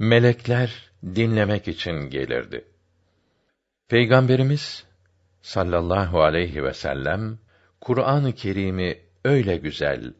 melekler dinlemek için gelirdi. Peygamberimiz sallallahu aleyhi ve sellem Kur'an-ı Kerim'i öyle güzel,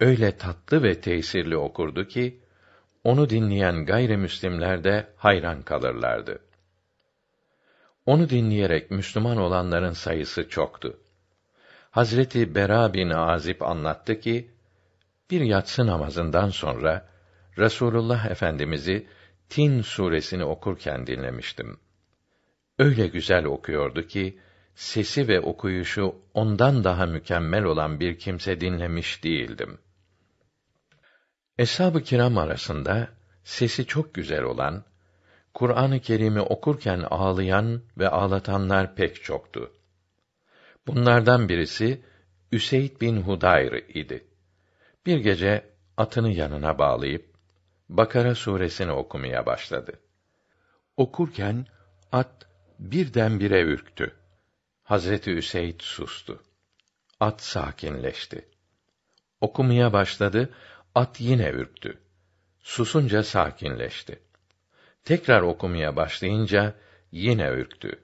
öyle tatlı ve tesirli okurdu ki onu dinleyen gayrimüslimler de hayran kalırlardı. Onu dinleyerek Müslüman olanların sayısı çoktu. Hazreti Bera bin Azib anlattı ki bir yatsı namazından sonra Resulullah Efendimizi Tin suresini okurken dinlemiştim. Öyle güzel okuyordu ki sesi ve okuyuşu ondan daha mükemmel olan bir kimse dinlemiş değildim. Eshab-ı kiram arasında sesi çok güzel olan, Kur'an-ı Kerim'i okurken ağlayan ve ağlatanlar pek çoktu. Bunlardan birisi Üseyd bin Hudayr idi. Bir gece atını yanına bağlayıp Bakara suresini okumaya başladı. Okurken at birdenbire ürktü. Hazreti Üseyd sustu. At sakinleşti. Okumaya başladı, at yine ürktü. Susunca sakinleşti. Tekrar okumaya başlayınca yine ürktü.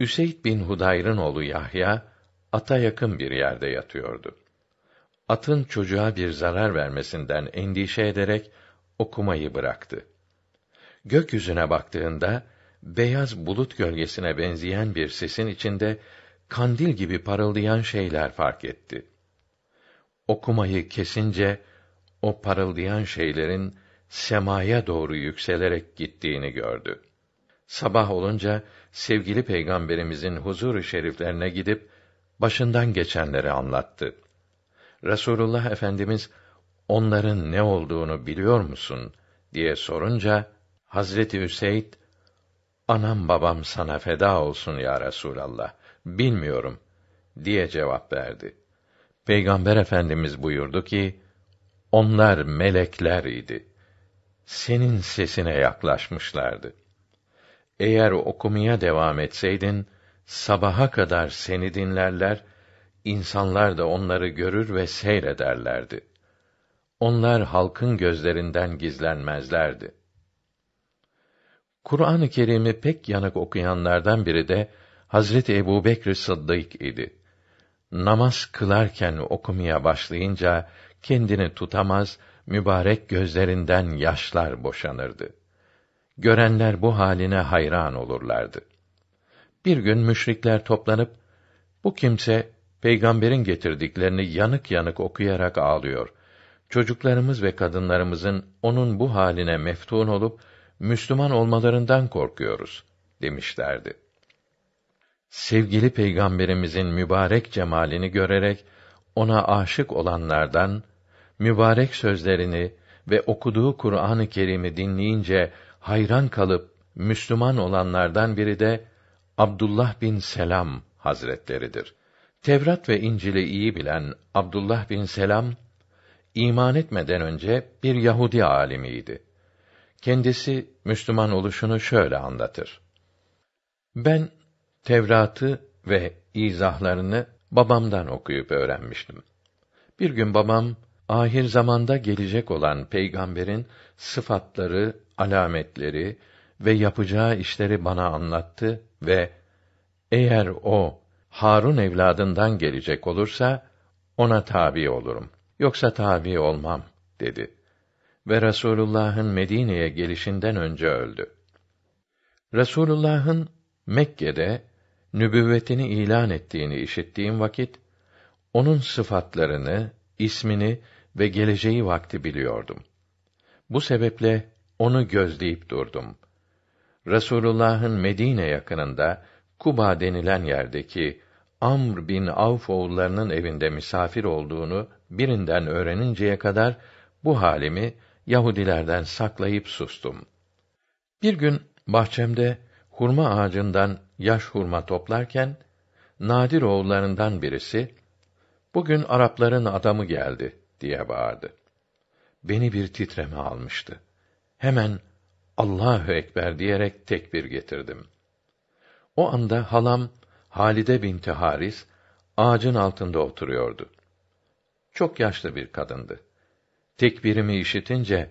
Üseyd bin Hudayr'ın oğlu Yahya ata yakın bir yerde yatıyordu atın çocuğa bir zarar vermesinden endişe ederek okumayı bıraktı. Gökyüzüne baktığında beyaz bulut gölgesine benzeyen bir sesin içinde kandil gibi parıldayan şeyler fark etti. Okumayı kesince o parıldayan şeylerin semaya doğru yükselerek gittiğini gördü. Sabah olunca sevgili peygamberimizin huzur-u şeriflerine gidip başından geçenleri anlattı. Resulullah Efendimiz onların ne olduğunu biliyor musun diye sorunca Hazreti Hüseyd anam babam sana feda olsun ya Resulallah bilmiyorum diye cevap verdi. Peygamber Efendimiz buyurdu ki onlar melekler idi. Senin sesine yaklaşmışlardı. Eğer okumaya devam etseydin sabaha kadar seni dinlerler İnsanlar da onları görür ve seyrederlerdi. Onlar halkın gözlerinden gizlenmezlerdi. Kur'an-ı Kerim'i pek yanık okuyanlardan biri de Hazreti Bekr Sıddık idi. Namaz kılarken okumaya başlayınca kendini tutamaz, mübarek gözlerinden yaşlar boşanırdı. Görenler bu haline hayran olurlardı. Bir gün müşrikler toplanıp bu kimse peygamberin getirdiklerini yanık yanık okuyarak ağlıyor. Çocuklarımız ve kadınlarımızın onun bu haline meftun olup Müslüman olmalarından korkuyoruz demişlerdi. Sevgili peygamberimizin mübarek cemalini görerek ona aşık olanlardan mübarek sözlerini ve okuduğu Kur'an-ı Kerim'i dinleyince hayran kalıp Müslüman olanlardan biri de Abdullah bin Selam Hazretleridir. Tevrat ve İncil'i iyi bilen Abdullah bin Selam iman etmeden önce bir Yahudi alimiydi. Kendisi Müslüman oluşunu şöyle anlatır. Ben Tevrat'ı ve izahlarını babamdan okuyup öğrenmiştim. Bir gün babam ahir zamanda gelecek olan peygamberin sıfatları, alametleri ve yapacağı işleri bana anlattı ve eğer o Harun evladından gelecek olursa ona tabi olurum. Yoksa tabi olmam dedi. Ve Resulullah'ın Medine'ye gelişinden önce öldü. Resulullah'ın Mekke'de nübüvvetini ilan ettiğini işittiğim vakit onun sıfatlarını, ismini ve geleceği vakti biliyordum. Bu sebeple onu gözleyip durdum. Resulullah'ın Medine yakınında Kuba denilen yerdeki Amr bin Avf oğullarının evinde misafir olduğunu birinden öğreninceye kadar bu halimi Yahudilerden saklayıp sustum. Bir gün bahçemde hurma ağacından yaş hurma toplarken Nadir oğullarından birisi "Bugün Arapların adamı geldi." diye bağırdı. Beni bir titreme almıştı. Hemen Allahu ekber diyerek tekbir getirdim. O anda halam Halide binti Haris ağacın altında oturuyordu. Çok yaşlı bir kadındı. Tekbirimi işitince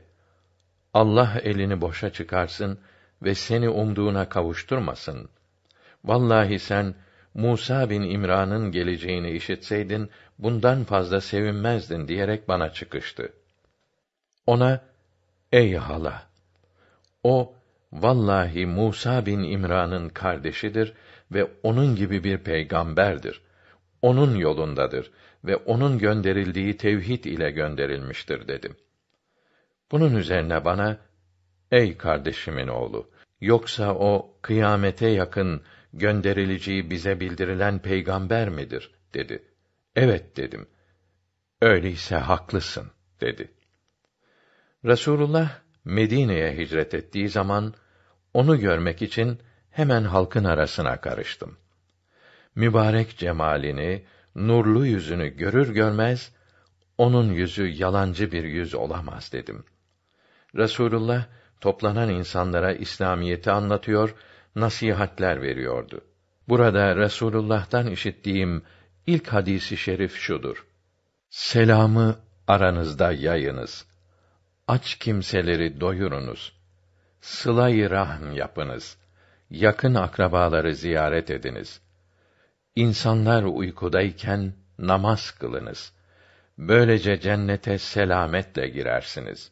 Allah elini boşa çıkarsın ve seni umduğuna kavuşturmasın. Vallahi sen Musa bin İmran'ın geleceğini işitseydin bundan fazla sevinmezdin diyerek bana çıkıştı. Ona ey hala o vallahi Musa bin İmran'ın kardeşidir ve onun gibi bir peygamberdir. Onun yolundadır ve onun gönderildiği tevhid ile gönderilmiştir dedim. Bunun üzerine bana ey kardeşimin oğlu yoksa o kıyamete yakın gönderileceği bize bildirilen peygamber midir dedi. Evet dedim. Öyleyse haklısın dedi. Resulullah Medine'ye hicret ettiği zaman onu görmek için hemen halkın arasına karıştım. Mübarek cemalini, nurlu yüzünü görür görmez, onun yüzü yalancı bir yüz olamaz dedim. Resulullah toplanan insanlara İslamiyeti anlatıyor, nasihatler veriyordu. Burada Resulullah'tan işittiğim ilk hadisi şerif şudur: Selamı aranızda yayınız. Aç kimseleri doyurunuz. Sıla-i rahm yapınız yakın akrabaları ziyaret ediniz. İnsanlar uykudayken namaz kılınız. Böylece cennete selametle girersiniz.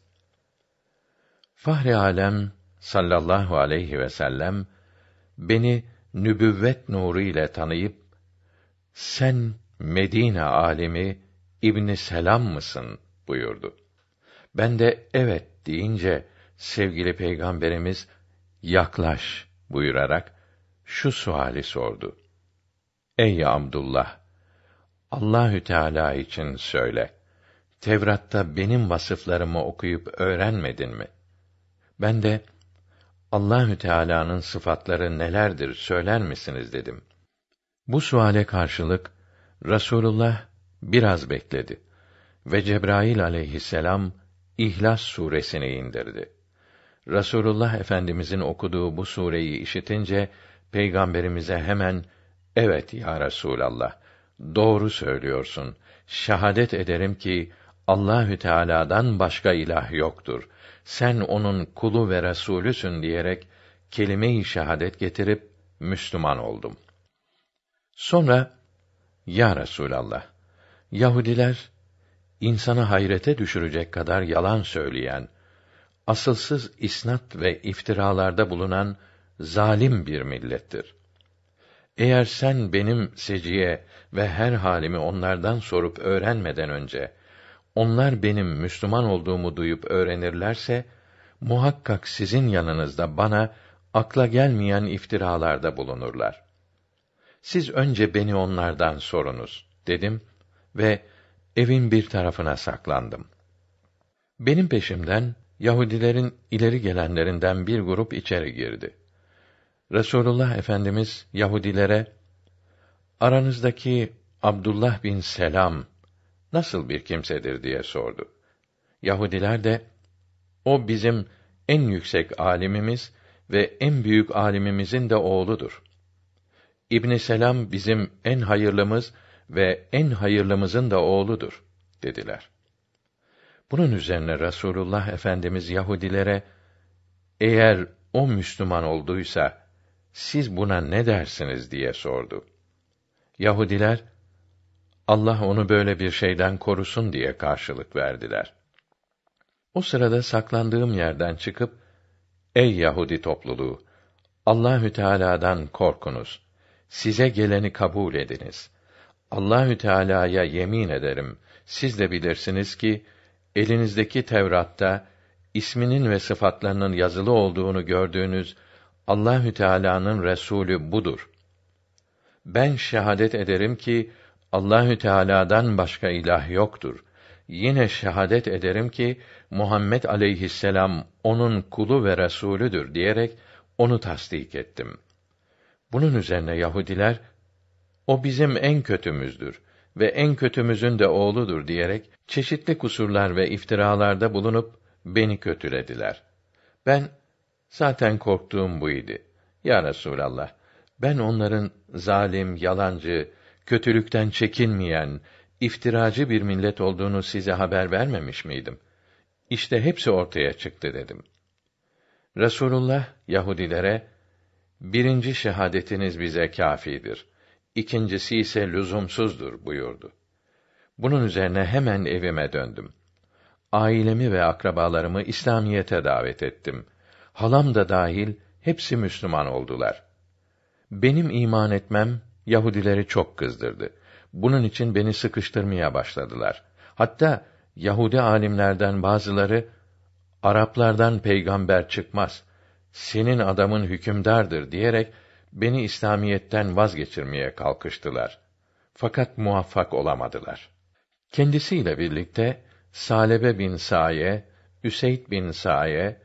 Fahri alem sallallahu aleyhi ve sellem beni nübüvvet nuru ile tanıyıp sen Medine alimi İbn Selam mısın buyurdu. Ben de evet deyince sevgili peygamberimiz yaklaş buyurarak şu suali sordu. Ey Abdullah, Allahü Teala için söyle. Tevrat'ta benim vasıflarımı okuyup öğrenmedin mi? Ben de Allahü Teala'nın sıfatları nelerdir söyler misiniz dedim. Bu suale karşılık Rasulullah biraz bekledi ve Cebrail aleyhisselam İhlas suresini indirdi. Rasulullah Efendimizin okuduğu bu sureyi işitince peygamberimize hemen "Evet ya Resulallah. Doğru söylüyorsun. Şahadet ederim ki Allahü Teala'dan başka ilah yoktur. Sen onun kulu ve resulüsün." diyerek kelime-i şehadet getirip Müslüman oldum. Sonra ya Resulallah Yahudiler insanı hayrete düşürecek kadar yalan söyleyen asılsız isnat ve iftiralarda bulunan zalim bir millettir. Eğer sen benim seciye ve her halimi onlardan sorup öğrenmeden önce onlar benim Müslüman olduğumu duyup öğrenirlerse muhakkak sizin yanınızda bana akla gelmeyen iftiralarda bulunurlar. Siz önce beni onlardan sorunuz dedim ve evin bir tarafına saklandım. Benim peşimden Yahudilerin ileri gelenlerinden bir grup içeri girdi. Resulullah Efendimiz Yahudilere aranızdaki Abdullah bin Selam nasıl bir kimsedir diye sordu. Yahudiler de o bizim en yüksek alimimiz ve en büyük alimimizin de oğludur. İbn Selam bizim en hayırlımız ve en hayırlımızın da oğludur dediler. Bunun üzerine Rasulullah Efendimiz Yahudilere eğer o Müslüman olduysa siz buna ne dersiniz diye sordu. Yahudiler Allah onu böyle bir şeyden korusun diye karşılık verdiler. O sırada saklandığım yerden çıkıp ey Yahudi topluluğu Allahü Teala'dan korkunuz. Size geleni kabul ediniz. Allahü Teala'ya yemin ederim. Siz de bilirsiniz ki elinizdeki Tevrat'ta isminin ve sıfatlarının yazılı olduğunu gördüğünüz Allahü Teala'nın resulü budur. Ben şehadet ederim ki Allahü Teala'dan başka ilah yoktur. Yine şehadet ederim ki Muhammed aleyhisselam onun kulu ve resulüdür diyerek onu tasdik ettim. Bunun üzerine Yahudiler o bizim en kötümüzdür ve en kötümüzün de oğludur diyerek çeşitli kusurlar ve iftiralarda bulunup beni kötülediler. Ben zaten korktuğum bu idi. Ya Resulallah, ben onların zalim, yalancı, kötülükten çekinmeyen, iftiracı bir millet olduğunu size haber vermemiş miydim? İşte hepsi ortaya çıktı dedim. Resulullah Yahudilere birinci şehadetiniz bize kâfidir ikincisi ise lüzumsuzdur buyurdu. Bunun üzerine hemen evime döndüm. Ailemi ve akrabalarımı İslamiyete davet ettim. Halam da dahil hepsi Müslüman oldular. Benim iman etmem Yahudileri çok kızdırdı. Bunun için beni sıkıştırmaya başladılar. Hatta Yahudi alimlerden bazıları Araplardan peygamber çıkmaz. Senin adamın hükümdardır diyerek beni İslamiyetten vazgeçirmeye kalkıştılar. Fakat muvaffak olamadılar. Kendisiyle birlikte Salebe bin Saye, Üseyd bin Saye,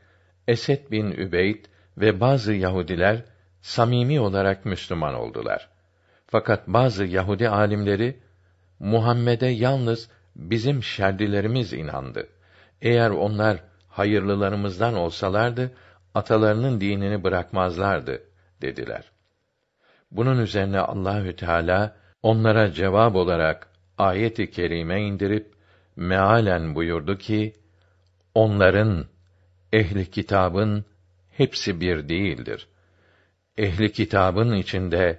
Esed bin Übeyd ve bazı Yahudiler samimi olarak Müslüman oldular. Fakat bazı Yahudi alimleri Muhammed'e yalnız bizim şerdilerimiz inandı. Eğer onlar hayırlılarımızdan olsalardı atalarının dinini bırakmazlardı dediler. Bunun üzerine Allahü Teala onlara cevap olarak ayet-i kerime indirip mealen buyurdu ki: Onların ehli kitabın hepsi bir değildir. Ehli kitabın içinde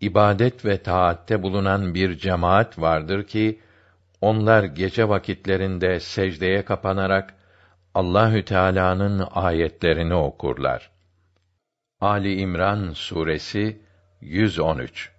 ibadet ve taatte bulunan bir cemaat vardır ki onlar gece vakitlerinde secdeye kapanarak Allahü Teala'nın ayetlerini okurlar. Ali İmran suresi 113